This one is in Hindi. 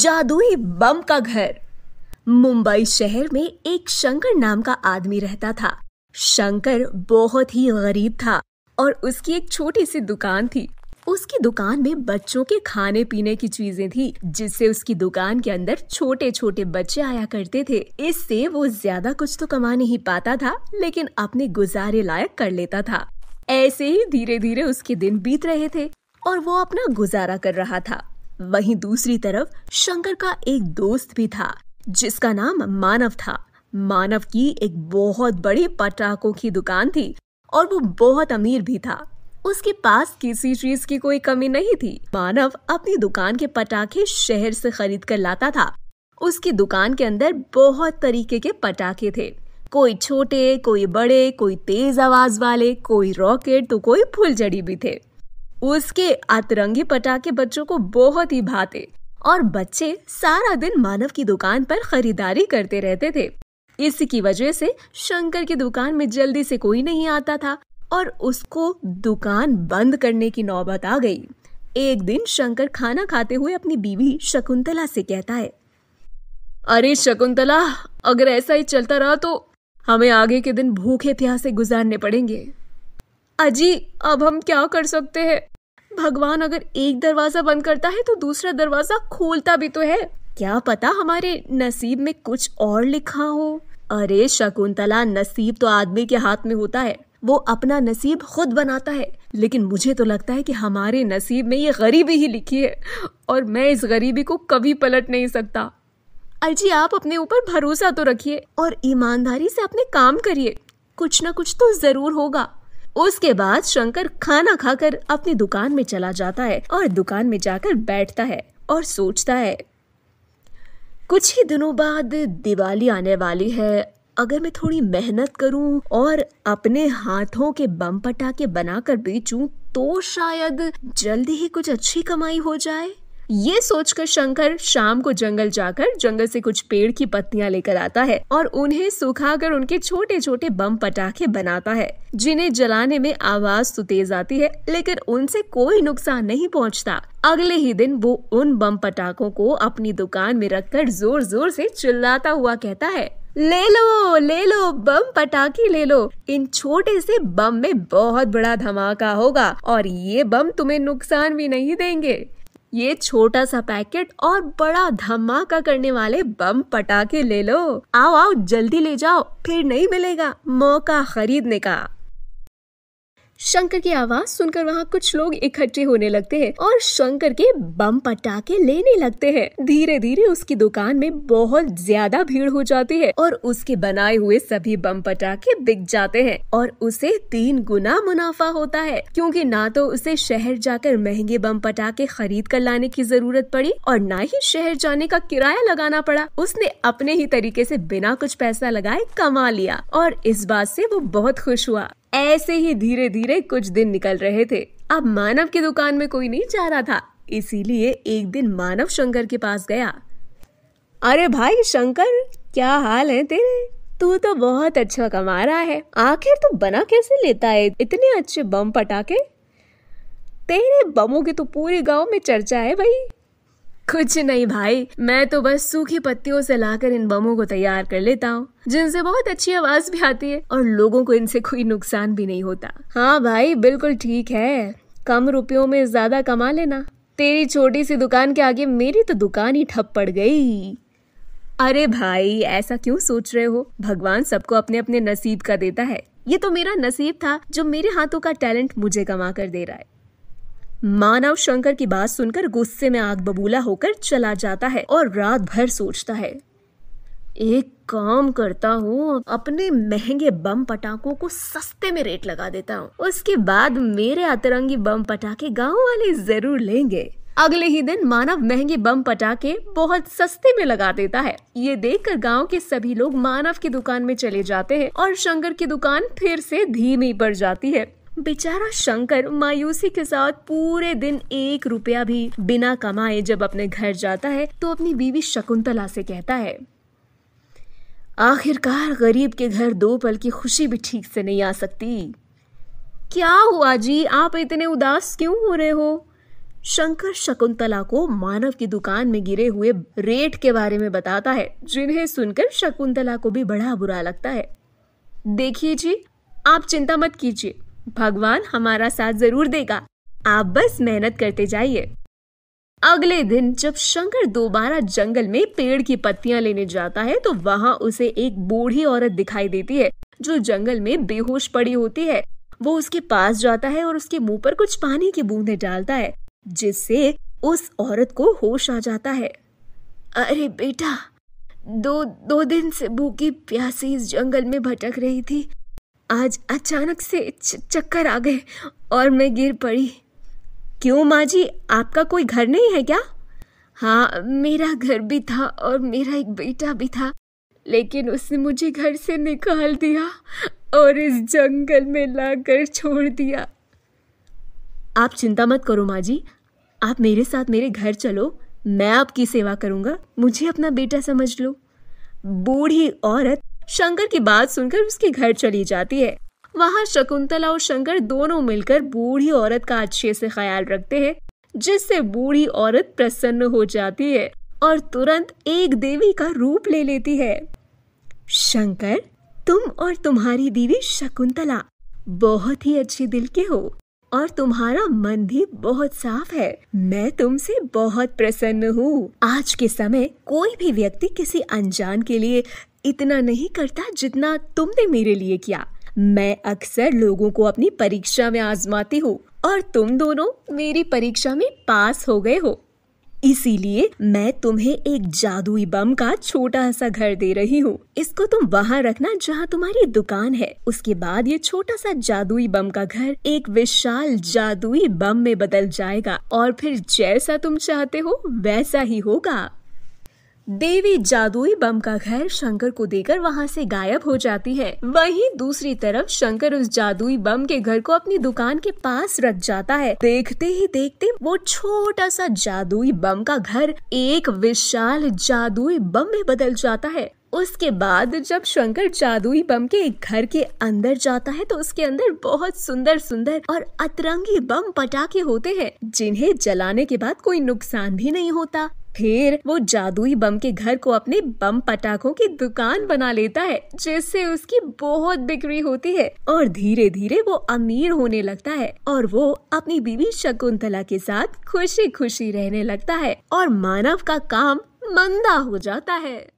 जादुई बम का घर मुंबई शहर में एक शंकर नाम का आदमी रहता था शंकर बहुत ही गरीब था और उसकी एक छोटी सी दुकान थी उसकी दुकान में बच्चों के खाने पीने की चीजें थी जिससे उसकी दुकान के अंदर छोटे छोटे बच्चे आया करते थे इससे वो ज्यादा कुछ तो कमा नहीं पाता था लेकिन अपने गुजारे लायक कर लेता था ऐसे ही धीरे धीरे उसके दिन बीत रहे थे और वो अपना गुजारा कर रहा था वहीं दूसरी तरफ शंकर का एक दोस्त भी था जिसका नाम मानव था मानव की एक बहुत बड़ी पटाखों की दुकान थी और वो बहुत अमीर भी था उसके पास किसी चीज की कोई कमी नहीं थी मानव अपनी दुकान के पटाखे शहर से खरीद कर लाता था उसकी दुकान के अंदर बहुत तरीके के पटाखे थे कोई छोटे कोई बड़े कोई तेज आवाज वाले कोई रॉकेट तो कोई फुलझड़ी भी थे उसके अतरंगी पटाखे बच्चों को बहुत ही भाते और बच्चे सारा दिन मानव की दुकान पर खरीदारी करते रहते थे इसकी वजह से शंकर की दुकान में जल्दी से कोई नहीं आता था और उसको दुकान बंद करने की नौबत आ गई एक दिन शंकर खाना खाते हुए अपनी बीवी शकुंतला से कहता है अरे शकुंतला अगर ऐसा ही चलता रहा तो हमें आगे के दिन भूखे प्यासे गुजारने पड़ेंगे अजी अब हम क्या कर सकते हैं भगवान अगर एक दरवाजा बंद करता है तो दूसरा दरवाजा खोलता भी तो है क्या पता हमारे नसीब में कुछ और लिखा हो अरे शकुंतला नसीब तो आदमी के हाथ में होता है वो अपना नसीब खुद बनाता है लेकिन मुझे तो लगता है कि हमारे नसीब में ये गरीबी ही लिखी है और मैं इस गरीबी को कभी पलट नहीं सकता अजी आप अपने ऊपर भरोसा तो रखिए और ईमानदारी से अपने काम करिए कुछ ना कुछ तो जरूर होगा उसके बाद शंकर खाना खाकर अपनी दुकान में चला जाता है और दुकान में जाकर बैठता है और सोचता है कुछ ही दिनों बाद दिवाली आने वाली है अगर मैं थोड़ी मेहनत करूं और अपने हाथों के बम पटाखे बनाकर बेचूं तो शायद जल्दी ही कुछ अच्छी कमाई हो जाए ये सोचकर शंकर शाम को जंगल जाकर जंगल से कुछ पेड़ की पत्तियां लेकर आता है और उन्हें सुखाकर उनके छोटे छोटे बम पटाखे बनाता है जिन्हें जलाने में आवाज तो तेज आती है लेकिन उनसे कोई नुकसान नहीं पहुंचता अगले ही दिन वो उन बम पटाखों को अपनी दुकान में रखकर जोर जोर से चिल्लाता हुआ कहता है ले लो ले लो बम पटाखे ले लो इन छोटे से बम में बहुत बड़ा धमाका होगा और ये बम तुम्हें नुकसान भी नहीं देंगे ये छोटा सा पैकेट और बड़ा धमाका करने वाले बम पटाखे ले लो आओ आओ जल्दी ले जाओ फिर नहीं मिलेगा मौका खरीदने का शंकर की आवाज सुनकर वहाँ कुछ लोग इकट्ठे होने लगते हैं और शंकर के बम पटाखे लेने लगते हैं धीरे धीरे उसकी दुकान में बहुत ज्यादा भीड़ हो जाती है और उसके बनाए हुए सभी बम पटाखे बिक जाते हैं और उसे तीन गुना मुनाफा होता है क्योंकि ना तो उसे शहर जाकर महंगे बम पटाखे खरीद कर लाने की जरूरत पड़ी और न ही शहर जाने का किराया लगाना पड़ा उसने अपने ही तरीके से बिना कुछ पैसा लगाए कमा लिया और इस बात से वो बहुत खुश हुआ ऐसे ही धीरे धीरे कुछ दिन निकल रहे थे अब मानव की दुकान में कोई नहीं जा रहा था इसीलिए एक दिन मानव शंकर के पास गया अरे भाई शंकर क्या हाल है तेरे तू तो बहुत अच्छा कमा रहा है आखिर तू बना कैसे लेता है इतने अच्छे बम पटाके तेरे बमों की तो पूरे गांव में चर्चा है भाई कुछ नहीं भाई मैं तो बस सूखी पत्तियों से लाकर इन बमों को तैयार कर लेता हूँ जिनसे बहुत अच्छी आवाज भी आती है और लोगों को इनसे कोई नुकसान भी नहीं होता हाँ भाई बिल्कुल ठीक है कम रुपयों में ज्यादा कमा लेना तेरी छोटी सी दुकान के आगे मेरी तो दुकान ही ठप पड़ गई अरे भाई ऐसा क्यों सोच रहे हो भगवान सबको अपने अपने नसीब का देता है ये तो मेरा नसीब था जो मेरे हाथों का टैलेंट मुझे कमा कर दे रहा है मानव शंकर की बात सुनकर गुस्से में आग बबूला होकर चला जाता है और रात भर सोचता है एक काम करता हूँ अपने महंगे बम पटाखों को सस्ते में रेट लगा देता हूँ उसके बाद मेरे अतरंगी बम पटाखे गांव वाले जरूर लेंगे अगले ही दिन मानव महंगे बम पटाखे बहुत सस्ते में लगा देता है ये देखकर गांव के सभी लोग मानव की दुकान में चले जाते हैं और शंकर की दुकान फिर से धीमी पड़ जाती है बेचारा शंकर मायूसी के साथ पूरे दिन एक रुपया भी बिना कमाए जब अपने घर जाता है तो अपनी बीवी शकुंतला से कहता है आखिरकार गरीब के घर दो पल की खुशी भी ठीक से नहीं आ सकती क्या हुआ जी आप इतने उदास क्यों हो रहे हो शंकर शकुंतला को मानव की दुकान में गिरे हुए रेट के बारे में बताता है जिन्हें सुनकर शकुंतला को भी बड़ा बुरा लगता है देखिए जी आप चिंता मत कीजिए भगवान हमारा साथ जरूर देगा आप बस मेहनत करते जाइए अगले दिन जब शंकर दोबारा जंगल में पेड़ की पत्तियां लेने जाता है तो वहां उसे एक बूढ़ी औरत दिखाई देती है जो जंगल में बेहोश पड़ी होती है वो उसके पास जाता है और उसके मुंह पर कुछ पानी की बूंदें डालता है जिससे उस औरत को होश आ जाता है अरे बेटा दो दो दिन से भूखी प्यासी इस जंगल में भटक रही थी आज अचानक से चक्कर आ गए और मैं गिर पड़ी क्यों माँ जी आपका कोई घर नहीं है क्या हाँ मेरा घर भी था और मेरा एक बेटा भी था लेकिन उसने मुझे घर से निकाल दिया और इस जंगल में लाकर छोड़ दिया आप चिंता मत करो माँ जी आप मेरे साथ मेरे घर चलो मैं आपकी सेवा करूँगा मुझे अपना बेटा समझ लो बूढ़ी औरत शंकर की बात सुनकर उसके घर चली जाती है वहाँ शकुंतला और शंकर दोनों मिलकर बूढ़ी औरत का अच्छे से ख्याल रखते हैं जिससे बूढ़ी औरत प्रसन्न हो जाती है और तुरंत एक देवी का रूप ले लेती है शंकर तुम और तुम्हारी बीवी शकुंतला बहुत ही अच्छे दिल के हो और तुम्हारा मन भी बहुत साफ है मैं तुमसे बहुत प्रसन्न हूँ आज के समय कोई भी व्यक्ति किसी अनजान के लिए इतना नहीं करता जितना तुमने मेरे लिए किया मैं अक्सर लोगों को अपनी परीक्षा में आजमाती हूँ और तुम दोनों मेरी परीक्षा में पास हो गए हो इसीलिए मैं तुम्हें एक जादुई बम का छोटा सा घर दे रही हूँ इसको तुम वहाँ रखना जहाँ तुम्हारी दुकान है उसके बाद ये छोटा सा जादुई बम का घर एक विशाल जादुई बम में बदल जाएगा और फिर जैसा तुम चाहते हो वैसा ही होगा देवी जादुई बम का घर शंकर को देकर वहाँ से गायब हो जाती है वहीं दूसरी तरफ शंकर उस जादुई बम के घर को अपनी दुकान के पास रख जाता है देखते ही देखते वो छोटा सा जादुई बम का घर एक विशाल जादुई बम में बदल जाता है उसके बाद जब शंकर जादुई बम के घर के अंदर जाता है तो उसके अंदर बहुत सुंदर सुंदर और अतरंगी बम पटाखे होते हैं जिन्हें जलाने के बाद कोई नुकसान भी नहीं होता फिर वो जादुई बम के घर को अपने बम पटाखों की दुकान बना लेता है जिससे उसकी बहुत बिक्री होती है और धीरे धीरे वो अमीर होने लगता है और वो अपनी बीवी शकुंतला के साथ खुशी खुशी रहने लगता है और मानव का काम मंदा हो जाता है